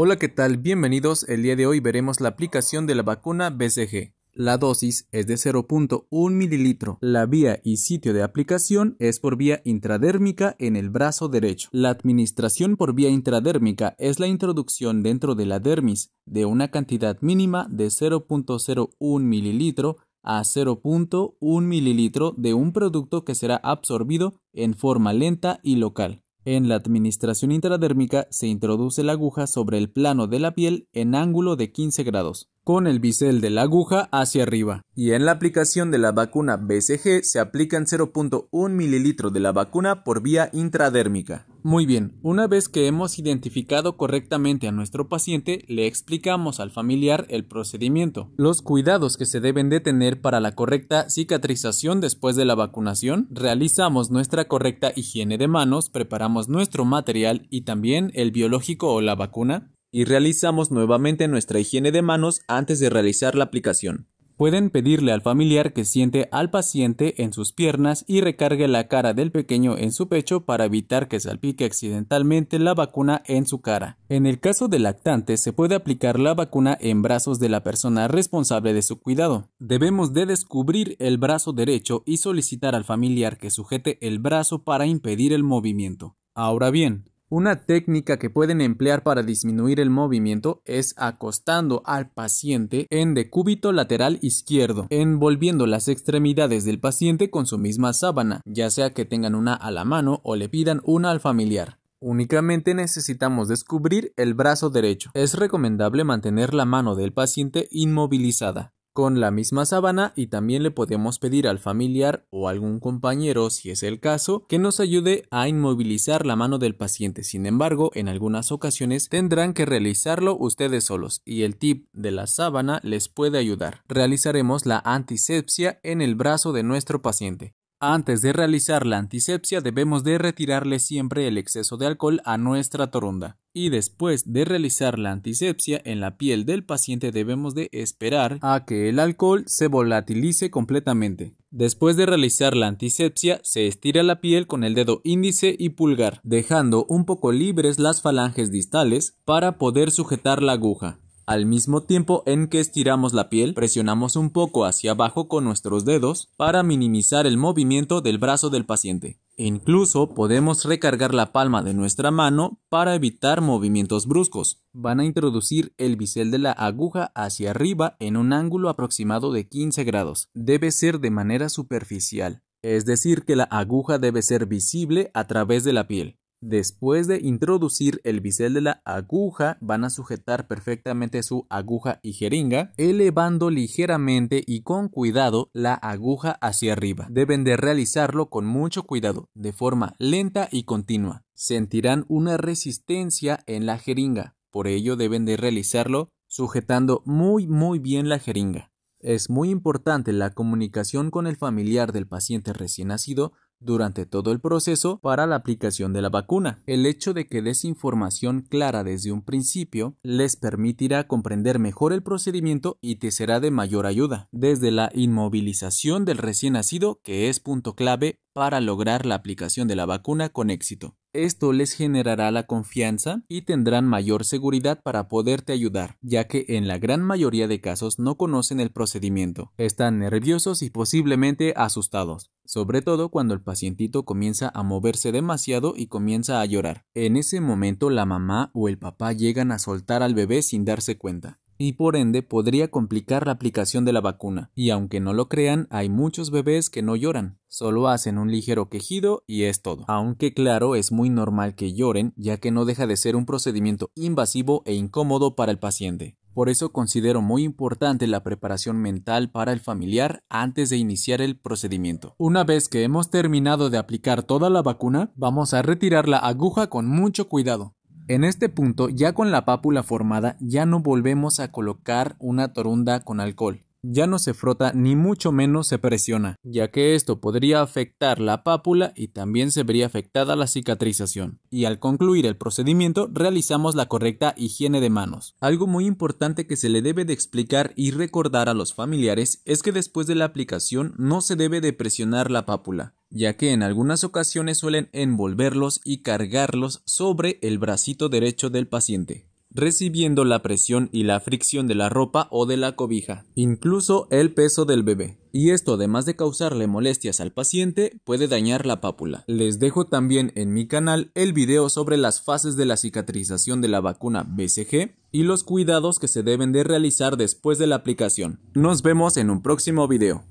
Hola, ¿qué tal? Bienvenidos. El día de hoy veremos la aplicación de la vacuna BCG. La dosis es de 0.1 mililitro. La vía y sitio de aplicación es por vía intradérmica en el brazo derecho. La administración por vía intradérmica es la introducción dentro de la dermis de una cantidad mínima de 0.01 mililitro a 0.1 mililitro de un producto que será absorbido en forma lenta y local. En la administración intradérmica se introduce la aguja sobre el plano de la piel en ángulo de 15 grados, con el bisel de la aguja hacia arriba. Y en la aplicación de la vacuna BCG se aplican 0.1 mililitro de la vacuna por vía intradérmica. Muy bien, una vez que hemos identificado correctamente a nuestro paciente, le explicamos al familiar el procedimiento, los cuidados que se deben de tener para la correcta cicatrización después de la vacunación, realizamos nuestra correcta higiene de manos, preparamos nuestro material y también el biológico o la vacuna, y realizamos nuevamente nuestra higiene de manos antes de realizar la aplicación. Pueden pedirle al familiar que siente al paciente en sus piernas y recargue la cara del pequeño en su pecho para evitar que salpique accidentalmente la vacuna en su cara. En el caso del lactante se puede aplicar la vacuna en brazos de la persona responsable de su cuidado. Debemos de descubrir el brazo derecho y solicitar al familiar que sujete el brazo para impedir el movimiento. Ahora bien, una técnica que pueden emplear para disminuir el movimiento es acostando al paciente en decúbito lateral izquierdo, envolviendo las extremidades del paciente con su misma sábana, ya sea que tengan una a la mano o le pidan una al familiar. Únicamente necesitamos descubrir el brazo derecho. Es recomendable mantener la mano del paciente inmovilizada con la misma sábana y también le podemos pedir al familiar o algún compañero, si es el caso, que nos ayude a inmovilizar la mano del paciente. Sin embargo, en algunas ocasiones tendrán que realizarlo ustedes solos y el tip de la sábana les puede ayudar. Realizaremos la antisepsia en el brazo de nuestro paciente. Antes de realizar la antisepsia debemos de retirarle siempre el exceso de alcohol a nuestra toronda y después de realizar la antisepsia en la piel del paciente debemos de esperar a que el alcohol se volatilice completamente. Después de realizar la antisepsia se estira la piel con el dedo índice y pulgar, dejando un poco libres las falanges distales para poder sujetar la aguja. Al mismo tiempo en que estiramos la piel, presionamos un poco hacia abajo con nuestros dedos para minimizar el movimiento del brazo del paciente. Incluso podemos recargar la palma de nuestra mano para evitar movimientos bruscos. Van a introducir el bisel de la aguja hacia arriba en un ángulo aproximado de 15 grados. Debe ser de manera superficial, es decir que la aguja debe ser visible a través de la piel. Después de introducir el bisel de la aguja, van a sujetar perfectamente su aguja y jeringa, elevando ligeramente y con cuidado la aguja hacia arriba. Deben de realizarlo con mucho cuidado, de forma lenta y continua. Sentirán una resistencia en la jeringa, por ello deben de realizarlo sujetando muy muy bien la jeringa. Es muy importante la comunicación con el familiar del paciente recién nacido durante todo el proceso para la aplicación de la vacuna. El hecho de que des información clara desde un principio les permitirá comprender mejor el procedimiento y te será de mayor ayuda, desde la inmovilización del recién nacido, que es punto clave para lograr la aplicación de la vacuna con éxito. Esto les generará la confianza y tendrán mayor seguridad para poderte ayudar, ya que en la gran mayoría de casos no conocen el procedimiento, están nerviosos y posiblemente asustados, sobre todo cuando el pacientito comienza a moverse demasiado y comienza a llorar. En ese momento la mamá o el papá llegan a soltar al bebé sin darse cuenta y por ende podría complicar la aplicación de la vacuna. Y aunque no lo crean, hay muchos bebés que no lloran, solo hacen un ligero quejido y es todo. Aunque claro, es muy normal que lloren, ya que no deja de ser un procedimiento invasivo e incómodo para el paciente. Por eso considero muy importante la preparación mental para el familiar antes de iniciar el procedimiento. Una vez que hemos terminado de aplicar toda la vacuna, vamos a retirar la aguja con mucho cuidado. En este punto, ya con la pápula formada, ya no volvemos a colocar una torunda con alcohol. Ya no se frota ni mucho menos se presiona, ya que esto podría afectar la pápula y también se vería afectada la cicatrización. Y al concluir el procedimiento realizamos la correcta higiene de manos. Algo muy importante que se le debe de explicar y recordar a los familiares es que después de la aplicación no se debe de presionar la pápula, ya que en algunas ocasiones suelen envolverlos y cargarlos sobre el bracito derecho del paciente recibiendo la presión y la fricción de la ropa o de la cobija, incluso el peso del bebé. Y esto, además de causarle molestias al paciente, puede dañar la pápula. Les dejo también en mi canal el video sobre las fases de la cicatrización de la vacuna BCG y los cuidados que se deben de realizar después de la aplicación. Nos vemos en un próximo video.